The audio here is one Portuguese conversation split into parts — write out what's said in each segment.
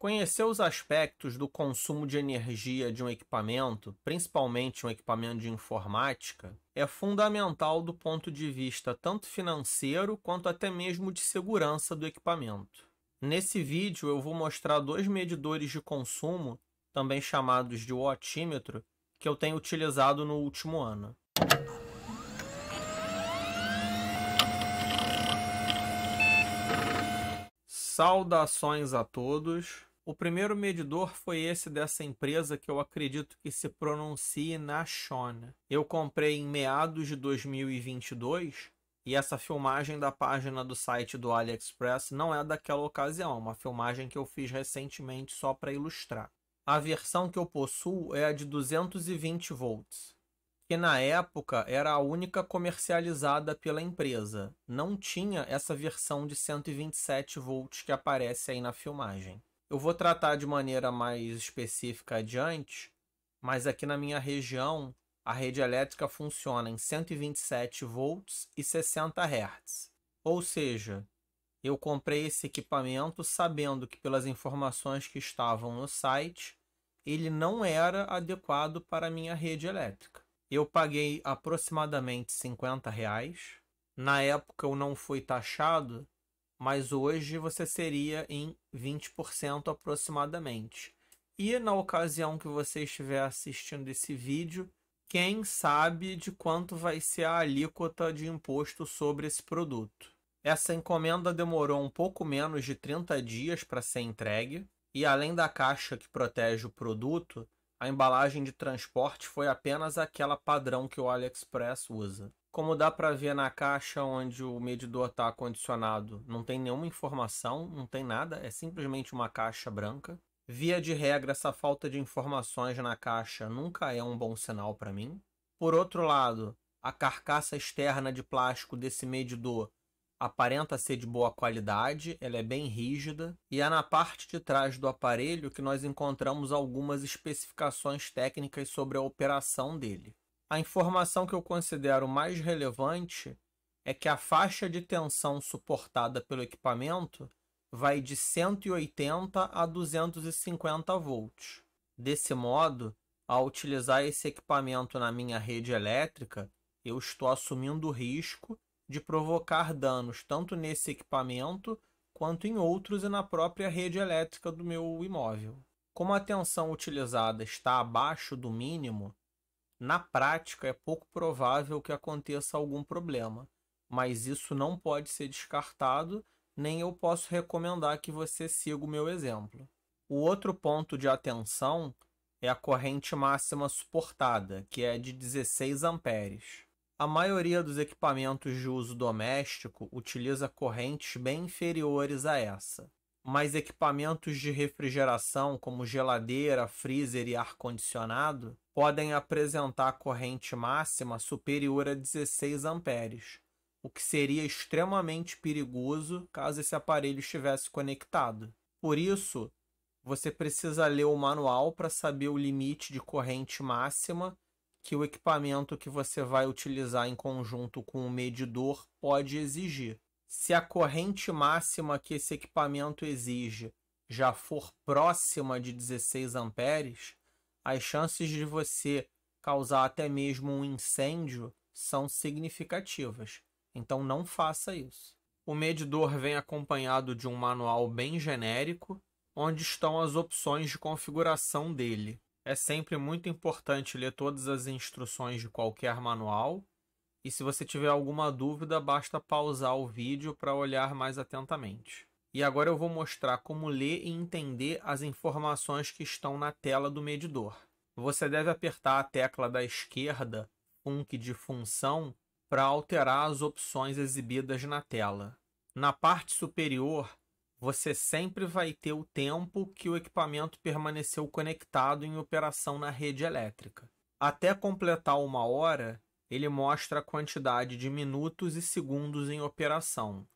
Conhecer os aspectos do consumo de energia de um equipamento, principalmente um equipamento de informática, é fundamental do ponto de vista tanto financeiro quanto até mesmo de segurança do equipamento. Nesse vídeo eu vou mostrar dois medidores de consumo, também chamados de wattímetro, que eu tenho utilizado no último ano. Saudações a todos! O primeiro medidor foi esse dessa empresa que eu acredito que se pronuncie na Shona. Eu comprei em meados de 2022 e essa filmagem da página do site do AliExpress não é daquela ocasião, é uma filmagem que eu fiz recentemente só para ilustrar. A versão que eu possuo é a de 220 volts, que na época era a única comercializada pela empresa. Não tinha essa versão de 127 volts que aparece aí na filmagem. Eu vou tratar de maneira mais específica adiante, mas aqui na minha região a rede elétrica funciona em 127 volts e 60 Hz. Ou seja, eu comprei esse equipamento sabendo que pelas informações que estavam no site, ele não era adequado para a minha rede elétrica. Eu paguei aproximadamente 50 reais. Na época eu não fui taxado, mas hoje você seria em 20% aproximadamente. E na ocasião que você estiver assistindo esse vídeo, quem sabe de quanto vai ser a alíquota de imposto sobre esse produto. Essa encomenda demorou um pouco menos de 30 dias para ser entregue, e além da caixa que protege o produto, a embalagem de transporte foi apenas aquela padrão que o AliExpress usa. Como dá para ver na caixa onde o medidor está condicionado, não tem nenhuma informação, não tem nada, é simplesmente uma caixa branca. Via de regra, essa falta de informações na caixa nunca é um bom sinal para mim. Por outro lado, a carcaça externa de plástico desse medidor aparenta ser de boa qualidade, ela é bem rígida, e é na parte de trás do aparelho que nós encontramos algumas especificações técnicas sobre a operação dele. A informação que eu considero mais relevante é que a faixa de tensão suportada pelo equipamento vai de 180 a 250 volts. Desse modo, ao utilizar esse equipamento na minha rede elétrica, eu estou assumindo o risco de provocar danos tanto nesse equipamento quanto em outros e na própria rede elétrica do meu imóvel. Como a tensão utilizada está abaixo do mínimo, na prática é pouco provável que aconteça algum problema, mas isso não pode ser descartado, nem eu posso recomendar que você siga o meu exemplo. O outro ponto de atenção é a corrente máxima suportada, que é de 16 amperes. A maioria dos equipamentos de uso doméstico utiliza correntes bem inferiores a essa mas equipamentos de refrigeração, como geladeira, freezer e ar-condicionado, podem apresentar corrente máxima superior a 16 amperes, o que seria extremamente perigoso caso esse aparelho estivesse conectado. Por isso, você precisa ler o manual para saber o limite de corrente máxima que o equipamento que você vai utilizar em conjunto com o medidor pode exigir se a corrente máxima que esse equipamento exige já for próxima de 16 amperes, as chances de você causar até mesmo um incêndio são significativas. Então não faça isso. O medidor vem acompanhado de um manual bem genérico, onde estão as opções de configuração dele. É sempre muito importante ler todas as instruções de qualquer manual e se você tiver alguma dúvida, basta pausar o vídeo para olhar mais atentamente. E agora eu vou mostrar como ler e entender as informações que estão na tela do medidor. Você deve apertar a tecla da esquerda, FUNC de função, para alterar as opções exibidas na tela. Na parte superior, você sempre vai ter o tempo que o equipamento permaneceu conectado em operação na rede elétrica. Até completar uma hora, ele mostra a quantidade de minutos e segundos em operação.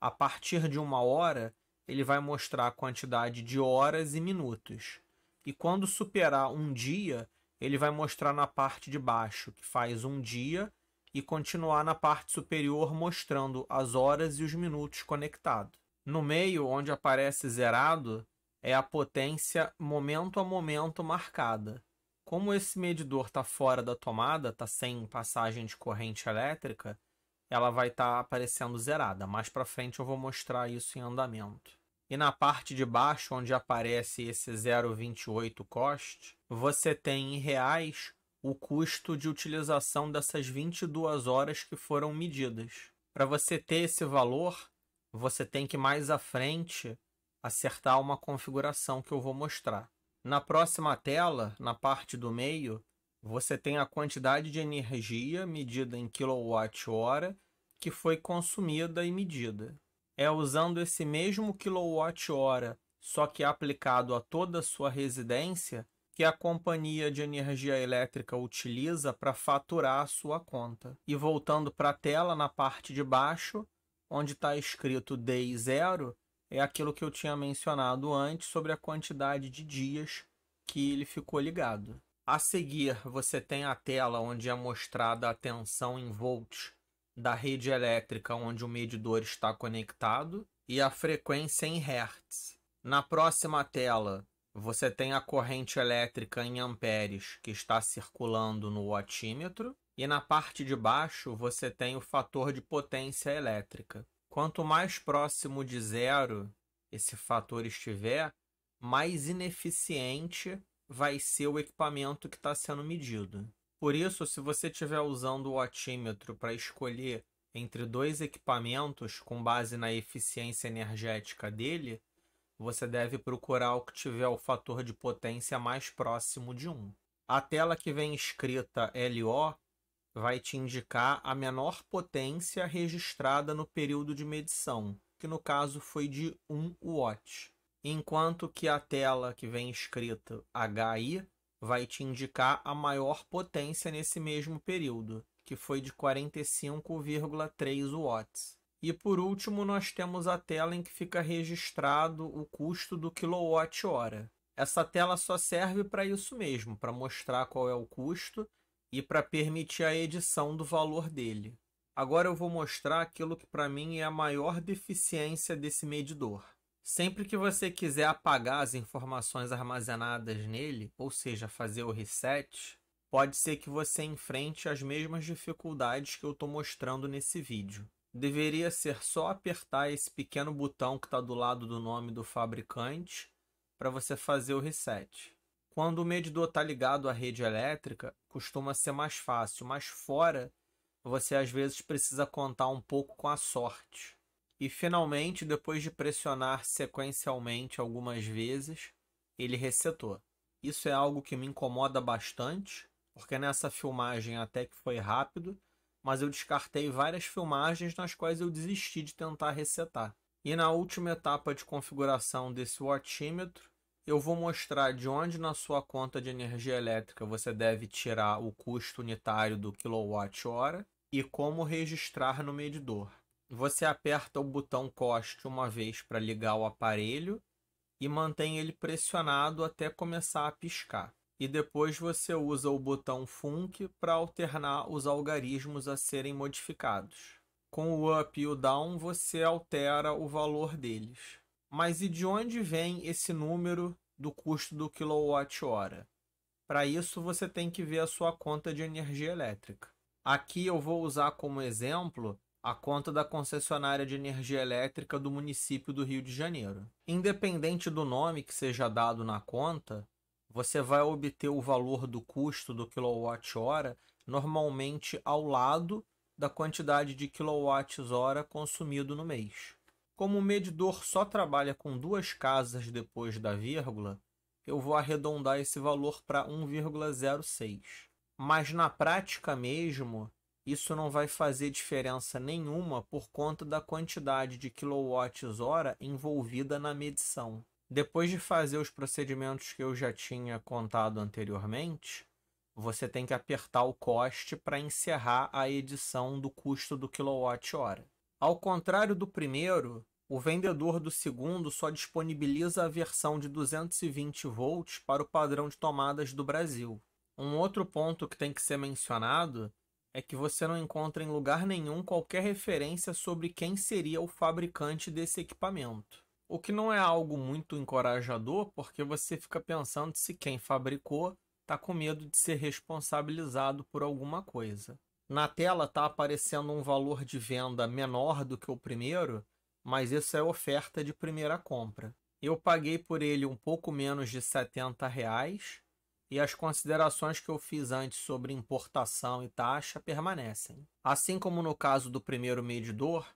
A partir de uma hora, ele vai mostrar a quantidade de horas e minutos. E quando superar um dia, ele vai mostrar na parte de baixo, que faz um dia, e continuar na parte superior mostrando as horas e os minutos conectados. No meio, onde aparece zerado, é a potência momento a momento marcada. Como esse medidor está fora da tomada, está sem passagem de corrente elétrica, ela vai estar tá aparecendo zerada. Mais para frente eu vou mostrar isso em andamento. E na parte de baixo, onde aparece esse 0,28 cost, você tem em reais o custo de utilização dessas 22 horas que foram medidas. Para você ter esse valor, você tem que mais à frente acertar uma configuração que eu vou mostrar. Na próxima tela, na parte do meio, você tem a quantidade de energia medida em quilowatt-hora que foi consumida e medida. É usando esse mesmo quilowatt-hora, só que aplicado a toda a sua residência, que a companhia de energia elétrica utiliza para faturar a sua conta. E voltando para a tela, na parte de baixo, onde está escrito D 0, zero, é aquilo que eu tinha mencionado antes sobre a quantidade de dias que ele ficou ligado. A seguir, você tem a tela onde é mostrada a tensão em volts da rede elétrica onde o medidor está conectado e a frequência em hertz. Na próxima tela, você tem a corrente elétrica em amperes que está circulando no wattímetro e na parte de baixo você tem o fator de potência elétrica. Quanto mais próximo de zero esse fator estiver, mais ineficiente vai ser o equipamento que está sendo medido. Por isso, se você estiver usando o otímetro para escolher entre dois equipamentos com base na eficiência energética dele, você deve procurar o que tiver o fator de potência mais próximo de 1. A tela que vem escrita LO vai te indicar a menor potência registrada no período de medição, que no caso foi de 1 watt. Enquanto que a tela que vem escrita HI vai te indicar a maior potência nesse mesmo período, que foi de 45,3 watts. E por último, nós temos a tela em que fica registrado o custo do kilowatt hora Essa tela só serve para isso mesmo, para mostrar qual é o custo e para permitir a edição do valor dele. Agora eu vou mostrar aquilo que para mim é a maior deficiência desse medidor. Sempre que você quiser apagar as informações armazenadas nele, ou seja, fazer o reset, pode ser que você enfrente as mesmas dificuldades que eu estou mostrando nesse vídeo. Deveria ser só apertar esse pequeno botão que está do lado do nome do fabricante para você fazer o reset. Quando o medidor está ligado à rede elétrica, costuma ser mais fácil, mas fora você às vezes precisa contar um pouco com a sorte. E finalmente, depois de pressionar sequencialmente algumas vezes, ele resetou. Isso é algo que me incomoda bastante, porque nessa filmagem até que foi rápido, mas eu descartei várias filmagens nas quais eu desisti de tentar resetar. E na última etapa de configuração desse wattímetro, eu vou mostrar de onde na sua conta de energia elétrica você deve tirar o custo unitário do kilowatt hora e como registrar no medidor. Você aperta o botão COST uma vez para ligar o aparelho e mantém ele pressionado até começar a piscar. E depois você usa o botão FUNC para alternar os algarismos a serem modificados. Com o UP e o DOWN você altera o valor deles. Mas e de onde vem esse número do custo do quilowatt-hora? Para isso, você tem que ver a sua conta de energia elétrica. Aqui eu vou usar como exemplo a conta da concessionária de energia elétrica do município do Rio de Janeiro. Independente do nome que seja dado na conta, você vai obter o valor do custo do quilowatt-hora normalmente ao lado da quantidade de quilowatts-hora consumido no mês. Como o medidor só trabalha com duas casas depois da vírgula, eu vou arredondar esse valor para 1,06. Mas na prática mesmo, isso não vai fazer diferença nenhuma por conta da quantidade de quilowatts-hora envolvida na medição. Depois de fazer os procedimentos que eu já tinha contado anteriormente, você tem que apertar o coste para encerrar a edição do custo do quilowatt-hora. Ao contrário do primeiro, o vendedor do segundo só disponibiliza a versão de 220 volts para o padrão de tomadas do Brasil. Um outro ponto que tem que ser mencionado é que você não encontra em lugar nenhum qualquer referência sobre quem seria o fabricante desse equipamento. O que não é algo muito encorajador, porque você fica pensando se quem fabricou está com medo de ser responsabilizado por alguma coisa na tela está aparecendo um valor de venda menor do que o primeiro, mas isso é oferta de primeira compra. Eu paguei por ele um pouco menos de 70 reais e as considerações que eu fiz antes sobre importação e taxa permanecem. Assim como no caso do primeiro medidor,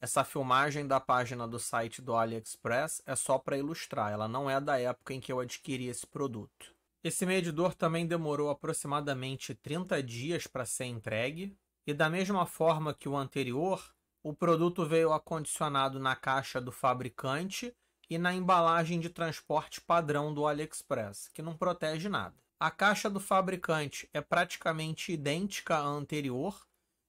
essa filmagem da página do site do AliExpress é só para ilustrar, ela não é da época em que eu adquiri esse produto. Esse medidor também demorou aproximadamente 30 dias para ser entregue, e da mesma forma que o anterior, o produto veio acondicionado na caixa do fabricante e na embalagem de transporte padrão do AliExpress, que não protege nada. A caixa do fabricante é praticamente idêntica à anterior,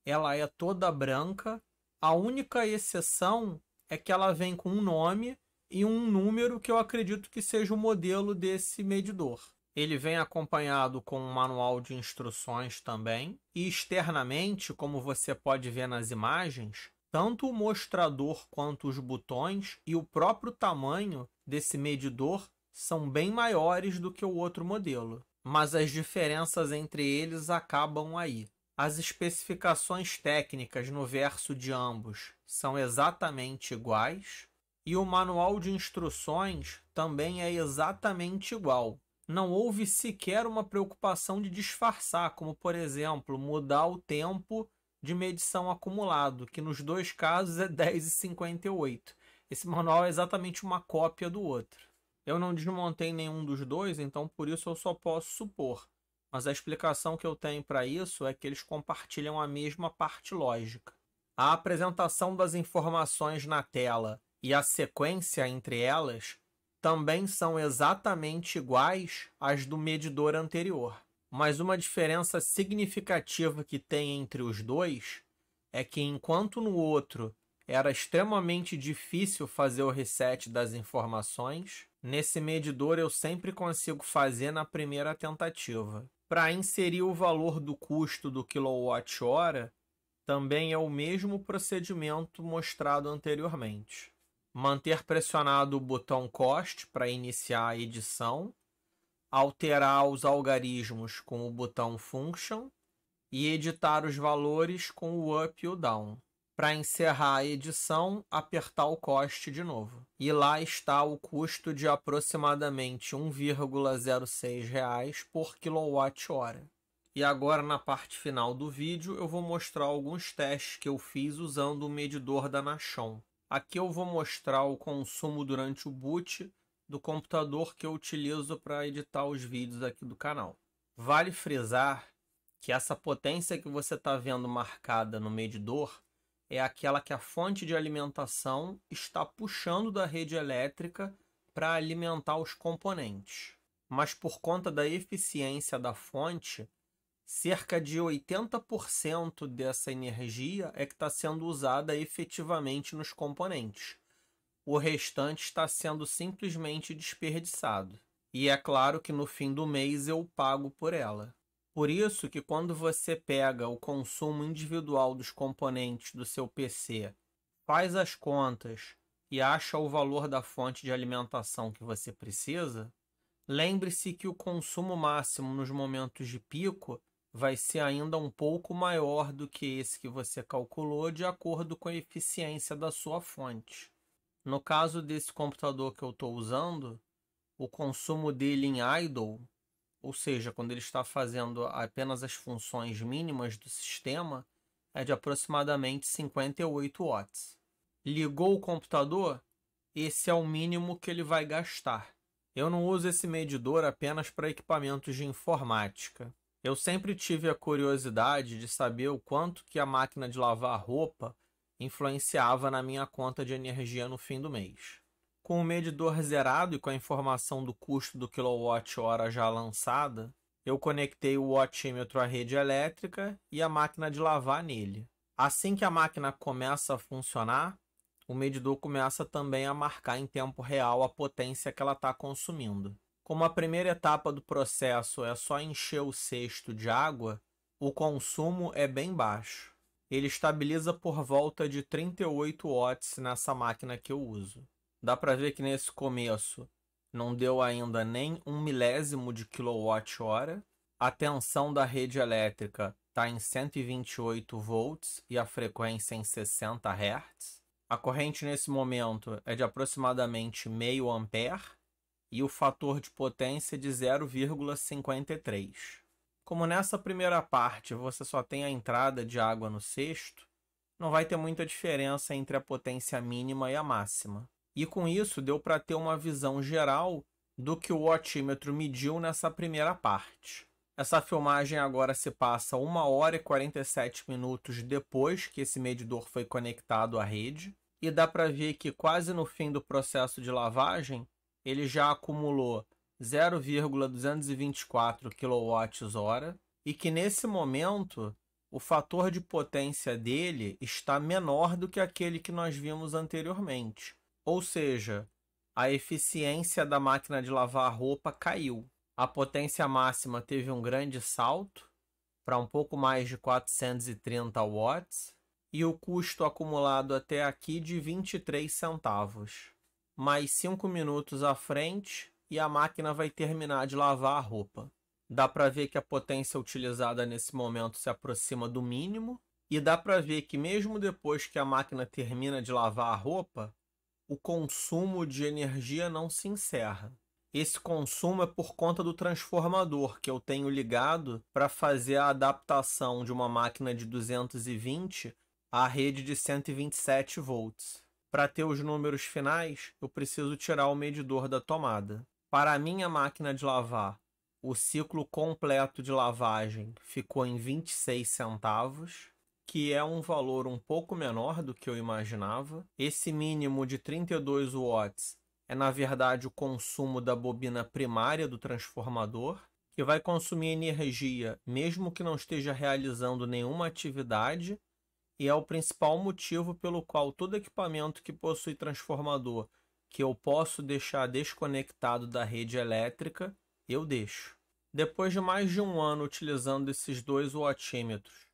ela é toda branca. A única exceção é que ela vem com um nome e um número que eu acredito que seja o modelo desse medidor. Ele vem acompanhado com um manual de instruções também. E externamente, como você pode ver nas imagens, tanto o mostrador quanto os botões e o próprio tamanho desse medidor são bem maiores do que o outro modelo, mas as diferenças entre eles acabam aí. As especificações técnicas no verso de ambos são exatamente iguais e o manual de instruções também é exatamente igual, não houve sequer uma preocupação de disfarçar, como por exemplo, mudar o tempo de medição acumulado, que nos dois casos é 10,58. Esse manual é exatamente uma cópia do outro. Eu não desmontei nenhum dos dois, então por isso eu só posso supor. Mas a explicação que eu tenho para isso é que eles compartilham a mesma parte lógica. A apresentação das informações na tela e a sequência entre elas também são exatamente iguais às do medidor anterior. Mas uma diferença significativa que tem entre os dois é que enquanto no outro era extremamente difícil fazer o reset das informações, nesse medidor eu sempre consigo fazer na primeira tentativa. Para inserir o valor do custo do kilowatt hora também é o mesmo procedimento mostrado anteriormente manter pressionado o botão Cost para iniciar a edição, alterar os algarismos com o botão Function e editar os valores com o Up e o Down. Para encerrar a edição, apertar o Cost de novo. E lá está o custo de aproximadamente R$ 1,06 por quilowatt-hora. E agora na parte final do vídeo eu vou mostrar alguns testes que eu fiz usando o medidor da Nashon. Aqui eu vou mostrar o consumo durante o boot do computador que eu utilizo para editar os vídeos aqui do canal. Vale frisar que essa potência que você está vendo marcada no medidor é aquela que a fonte de alimentação está puxando da rede elétrica para alimentar os componentes. Mas por conta da eficiência da fonte, cerca de 80% dessa energia é que está sendo usada efetivamente nos componentes. O restante está sendo simplesmente desperdiçado. E é claro que no fim do mês eu pago por ela. Por isso que quando você pega o consumo individual dos componentes do seu PC, faz as contas e acha o valor da fonte de alimentação que você precisa, lembre-se que o consumo máximo nos momentos de pico vai ser ainda um pouco maior do que esse que você calculou, de acordo com a eficiência da sua fonte. No caso desse computador que eu estou usando, o consumo dele em idle, ou seja, quando ele está fazendo apenas as funções mínimas do sistema, é de aproximadamente 58 watts. Ligou o computador? Esse é o mínimo que ele vai gastar. Eu não uso esse medidor apenas para equipamentos de informática. Eu sempre tive a curiosidade de saber o quanto que a máquina de lavar roupa influenciava na minha conta de energia no fim do mês. Com o medidor zerado e com a informação do custo do quilowatt-hora já lançada, eu conectei o wattímetro à rede elétrica e a máquina de lavar nele. Assim que a máquina começa a funcionar, o medidor começa também a marcar em tempo real a potência que ela está consumindo. Como a primeira etapa do processo é só encher o cesto de água, o consumo é bem baixo. Ele estabiliza por volta de 38 watts nessa máquina que eu uso. Dá para ver que nesse começo não deu ainda nem um milésimo de quilowatt-hora. A tensão da rede elétrica está em 128 volts e a frequência em 60 Hz. A corrente nesse momento é de aproximadamente meio ampere e o fator de potência de 0,53. Como nessa primeira parte você só tem a entrada de água no cesto, não vai ter muita diferença entre a potência mínima e a máxima. E com isso deu para ter uma visão geral do que o otímetro mediu nessa primeira parte. Essa filmagem agora se passa 1 hora e 47 minutos depois que esse medidor foi conectado à rede, e dá para ver que quase no fim do processo de lavagem, ele já acumulou 0,224 kWh e que nesse momento o fator de potência dele está menor do que aquele que nós vimos anteriormente. Ou seja, a eficiência da máquina de lavar roupa caiu. A potência máxima teve um grande salto para um pouco mais de 430 watts e o custo acumulado até aqui de 23 centavos mais 5 minutos à frente e a máquina vai terminar de lavar a roupa. Dá para ver que a potência utilizada nesse momento se aproxima do mínimo e dá para ver que mesmo depois que a máquina termina de lavar a roupa, o consumo de energia não se encerra. Esse consumo é por conta do transformador que eu tenho ligado para fazer a adaptação de uma máquina de 220 à rede de 127 volts. Para ter os números finais, eu preciso tirar o medidor da tomada. Para a minha máquina de lavar, o ciclo completo de lavagem ficou em 26 centavos, que é um valor um pouco menor do que eu imaginava. Esse mínimo de 32 watts é, na verdade, o consumo da bobina primária do transformador, que vai consumir energia mesmo que não esteja realizando nenhuma atividade e é o principal motivo pelo qual todo equipamento que possui transformador que eu posso deixar desconectado da rede elétrica, eu deixo. Depois de mais de um ano utilizando esses dois wattímetros,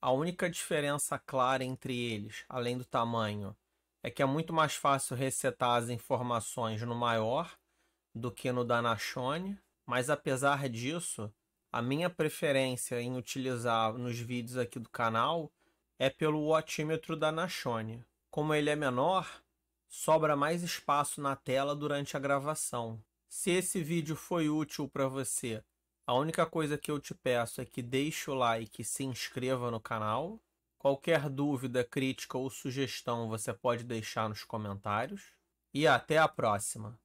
a única diferença clara entre eles, além do tamanho, é que é muito mais fácil resetar as informações no maior do que no Danachone, mas apesar disso, a minha preferência em utilizar nos vídeos aqui do canal é pelo watímetro da Nashone. Como ele é menor, sobra mais espaço na tela durante a gravação. Se esse vídeo foi útil para você, a única coisa que eu te peço é que deixe o like e se inscreva no canal. Qualquer dúvida, crítica ou sugestão você pode deixar nos comentários. E até a próxima!